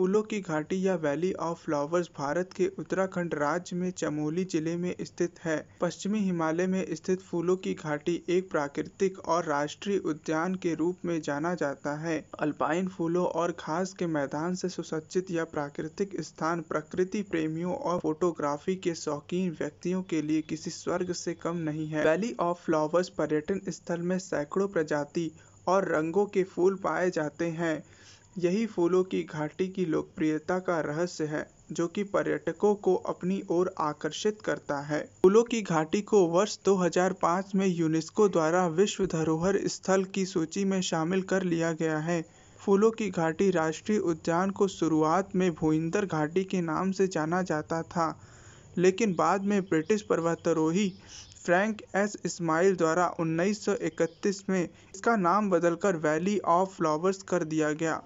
फूलों की घाटी या वैली ऑफ फ्लावर्स भारत के उत्तराखंड राज्य में चमोली जिले में स्थित है पश्चिमी हिमालय में स्थित फूलों की घाटी एक प्राकृतिक और राष्ट्रीय उद्यान के रूप में जाना जाता है अल्पाइन फूलों और घास के मैदान से सुसज्जित यह प्राकृतिक स्थान प्रकृति प्रेमियों और फोटोग्राफी के शौकीन व्यक्तियों के लिए किसी स्वर्ग से कम नहीं है वैली ऑफ फ्लावर्स पर्यटन स्थल में सैकड़ों प्रजाति और रंगों के फूल पाए जाते हैं यही फूलों की घाटी की लोकप्रियता का रहस्य है जो कि पर्यटकों को अपनी ओर आकर्षित करता है फूलों की घाटी को वर्ष 2005 में यूनेस्को द्वारा विश्व धरोहर स्थल की सूची में शामिल कर लिया गया है फूलों की घाटी राष्ट्रीय उद्यान को शुरुआत में भूइंदर घाटी के नाम से जाना जाता था लेकिन बाद में ब्रिटिश पर्वतारोही फ्रैंक एस इस्माइल द्वारा 1931 में इसका नाम बदलकर वैली ऑफ फ्लावर्स कर दिया गया